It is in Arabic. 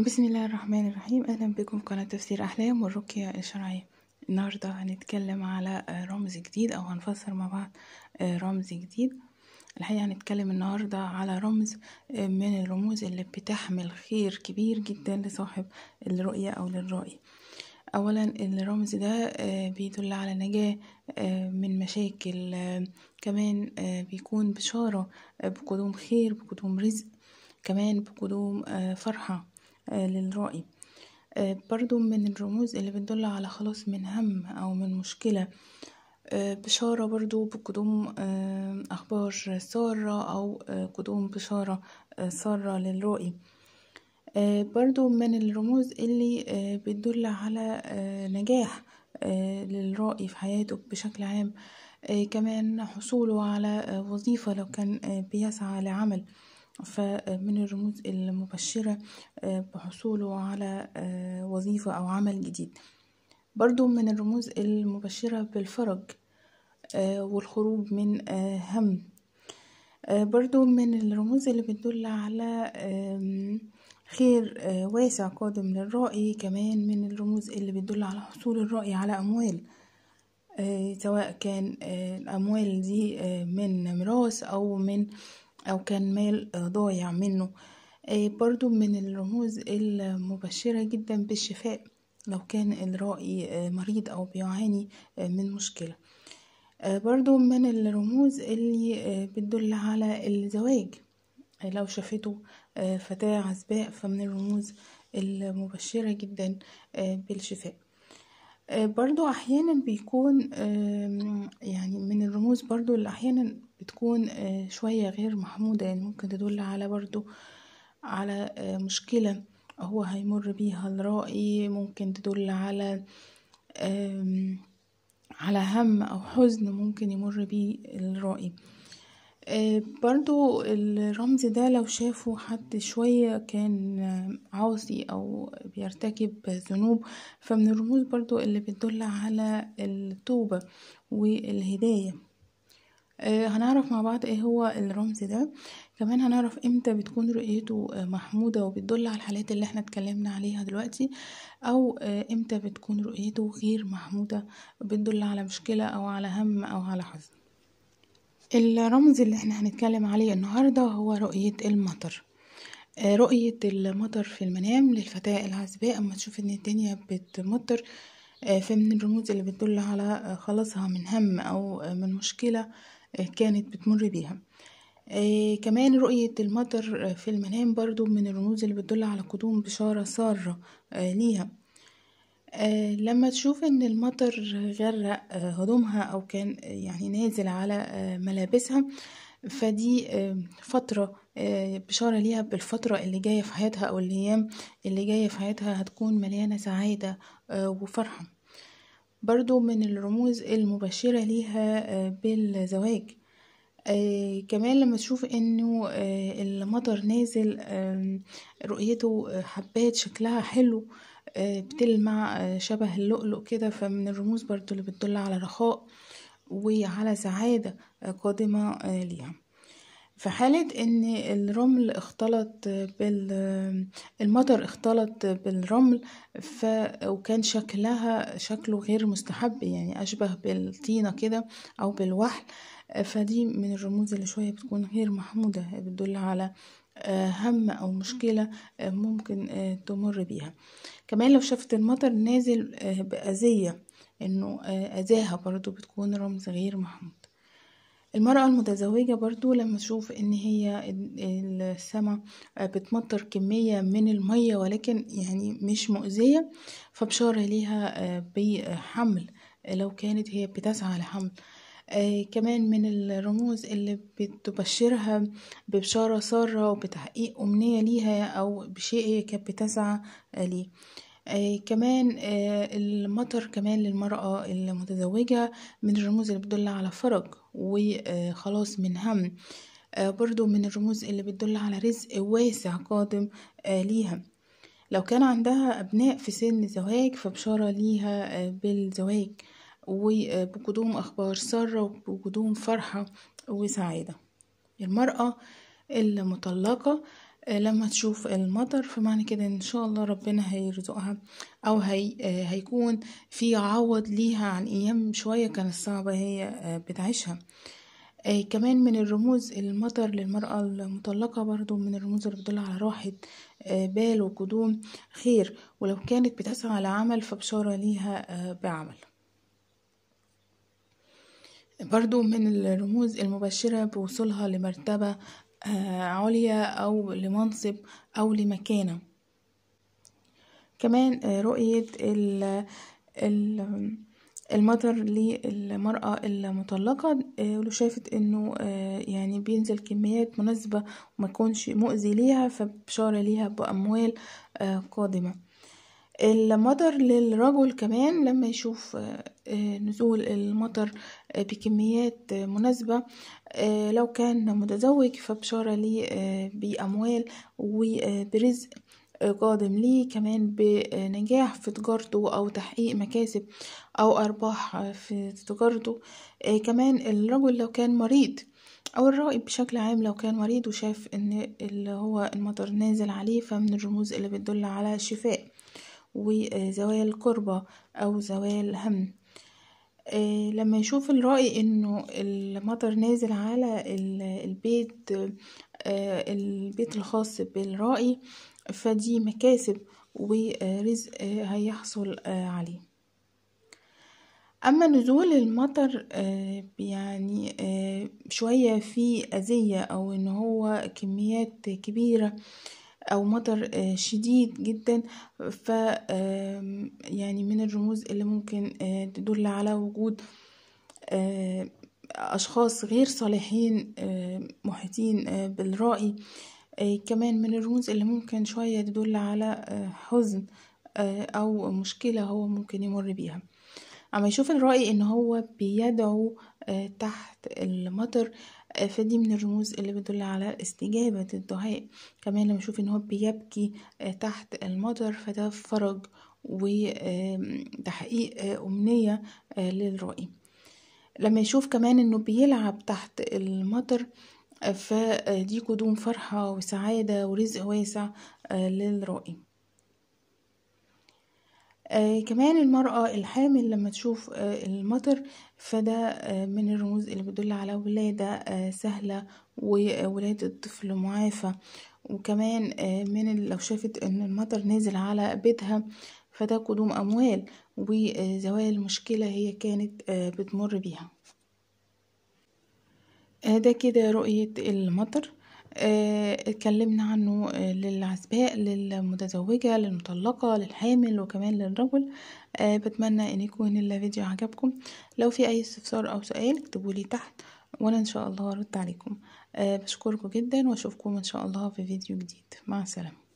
بسم الله الرحمن الرحيم اهلا بكم قناة تفسير احلام والرقية الشرعية النهاردة هنتكلم على رمز جديد او هنفسر مع بعض آه، رمز جديد الحقيقة هنتكلم النهاردة على رمز آه، من الرموز اللي بتحمل خير كبير جدا لصاحب الرؤية او للرائي اولا الرمز ده آه، بيدل على نجاة من مشاكل كمان بيكون بشارة بقدوم خير بقدوم رزق كمان بقدوم فرحة آه، للرأي آه، برضو من الرموز اللي بتدل على خلاص من هم أو من مشكلة آه، بشارة برضو بقدوم أخبار سارة أو قدوم بشارة سارة للرأي برضو من الرموز اللي بتدل على نجاح للرأي في حياته بشكل عام كمان حصوله على وظيفة لو كان بيسعى لعمل فمن الرموز المبشرة آه، بحصوله على آه، وظيفة أو عمل جديد برضو من الرموز المبشرة بالفرج آه، والخروج من هم برضو من الرموز اللي بتدل على خير واسع قادم للرائي كمان من الرموز اللي بتدل على حصول الرائي على أموال سواء كان الأموال دي من ميراث أو من أو كان مال ضايع منه آه، برضو من الرموز المبشرة جدا بالشفاء لو كان الرائي آه، مريض أو بيعاني آه، من مشكلة برضو من الرموز اللي بتدل على الزواج لو شافته فتاة عزباء فمن الرموز المبشرة جدا بالشفاء آه، برضو احيانا بيكون يعني من الرموز برضو اللي احيانا بتكون آه، شوية غير محمودة يعني ممكن تدل على برضو على آه، مشكلة هو هيمر بيها الرائي ممكن تدل على على هم او حزن ممكن يمر بيه الرائي آه، برضو الرمز ده لو شافه حد شوية كان عاصي أو بيرتكب ذنوب فمن الرموز برضو اللي بتدل على التوبة والهداية آه، هنعرف مع بعض ايه هو الرمز ده كمان هنعرف امتى بتكون رؤيته محمودة وبتدل على الحالات اللي احنا اتكلمنا عليها دلوقتي او آه، امتى بتكون رؤيته غير محمودة بتدل على مشكلة او على هم او على حزن الرمز اللي احنا هنتكلم عليه النهاردة هو رؤية المطر آه، رؤية المطر في المنام للفتاة العزباء أما تشوف إن الدنيا بتمطر آه، فمن الرموز اللي بتدل على خلاصها من هم أو من مشكلة آه، كانت بتمر بيها كمان رؤية المطر في المنام برضو من الرموز اللي بتدل على قدوم بشارة سارة ليها آه، لمّا تشوف إن المطر غرّق آه، هدومها أو كان آه، يعني نازل على ملابسها، فدي فترة بشارة ليها بالفترة اللي جاية في حياتها أو الأيام اللي جاية في حياتها هتكون مليانة سعادة وفرحة، برضو من الرموز المبشرة ليها بالزواج. آه، كمان لما تشوف انه آه، المطر نازل رؤيته آه، حبات شكلها حلو بتلمع شبه اللؤلؤ كده فمن الرموز برضو اللي بتدل على رخاء وعلى سعادة قادمة ليها في حالة ان الرمل اختلط بال المطر اختلط بالرمل ف... وكان شكلها شكله غير مستحب يعني اشبه بالطينة كده او بالوحل فدي من الرموز اللي شوية بتكون غير محمودة بتدل على آه، هم او مشكلة آه، ممكن آه، تمر بيها كمان لو شافت المطر نازل بأذية انه أذاها برضو بتكون رمز غير محمود المرأة المتزوجة برضو لما تشوف ان هي السما بتمطر كمية من المية ولكن يعني مش مؤذية فبشارة ليها آه، بحمل لو كانت هي بتسعى لحمل آه، كمان من الرموز اللي بتبشرها ببشارة سارة وبتحقيق أمنية ليها أو بشيء هي كانت بتسعى ليه آه كمان آه المطر كمان للمرأة المتزوجة من الرموز اللي بتدل على فرج وخلاص آه، من هم آه برضو من الرموز اللي بتدل على رزق واسع قادم آه ليها لو كان عندها أبناء في سن زواج فبشارة ليها آه بالزواج وبقدوم آه، أخبار سارة وبقدوم فرحة وسعادة المرأة المطلقة لما تشوف المطر فمعنى كده ان شاء الله ربنا هيرزقها او هي آه، هيكون في عوض ليها عن ايام شوية كانت صعبة هي آه، بتعيشها آه، كمان من الرموز المطر للمرأة المطلقة برضو من الرموز اللي بتدل على راحة بال وقدوم خير ولو كانت بتسعى على عمل فبشارة ليها بعمل برضو من الرموز المبشرة بوصولها لمرتبة آه، عليا أو لمنصب أو لمكانة كمان آه، رؤية المطر للمرأة المطلقة آه، لو شافت انه يعني بينزل كميات مناسبة وما يكونش مؤذي ليها فبشارة ليها بأموال قادمة المطر للرجل كمان لما يشوف آه، آه، نزول المطر آه، بكميات مناسبة لو كان متزوج فبشارة ليه بأموال وبرزق قادم ليه كمان بنجاح في تجارته أو تحقيق مكاسب أو أرباح في تجارته كمان الرجل لو كان مريض أو الرائد بشكل عام لو كان مريض وشاف إن اللي هو المطر نازل عليه فمن الرموز اللي بتدل على الشفاء وزوايا القربة أو زوايا الهم آه، لما يشوف الرأي انه المطر نازل على البيت آه، البيت الخاص بالرأي فدي مكاسب ورزق آه، هيحصل عليه اما نزول المطر يعني شوية في اذية او ان هو كميات كبيرة او مطر آه، شديد جدا ف يعني من الرموز اللي ممكن آه، تدل على وجود آه، اشخاص غير صالحين محيطين بالرأي كمان من الرموز اللي ممكن شوية تدل على حزن او مشكلة هو ممكن يمر بيها اما يشوف الرأي ان هو بيدعو تحت المطر فدي من الرموز اللي بتدل على استجابة الدعاء كمان لما نشوف ان هو بيبكي آه، تحت المطر فده فرج وتحقيق آه، أمنية آه، للرائي لما يشوف كمان انه بيلعب تحت المطر فدي قدوم فرحة وسعادة ورزق واسع للرائي آه كمان المرأة الحامل لما تشوف آه المطر فده آه من الرموز اللي بتدل على ولادة آه، سهلة وولادة طفل معافى وكمان آه، من لو شافت ان المطر نازل على بيتها فده قدوم أموال وزوال مشكلة هي كانت آه، بتمر بيها ده كده رؤية المطر آه، اتكلمنا عنه آه، للعزباء للمتزوجة للمطلقة للحامل وكمان للرجل آه، بتمنى ان يكون الفيديو عجبكم لو في اي استفسار او سؤال اكتبولي تحت وانا ان شاء الله هرد عليكم بشكركم جدا واشوفكم ان شاء الله في فيديو جديد مع السلامه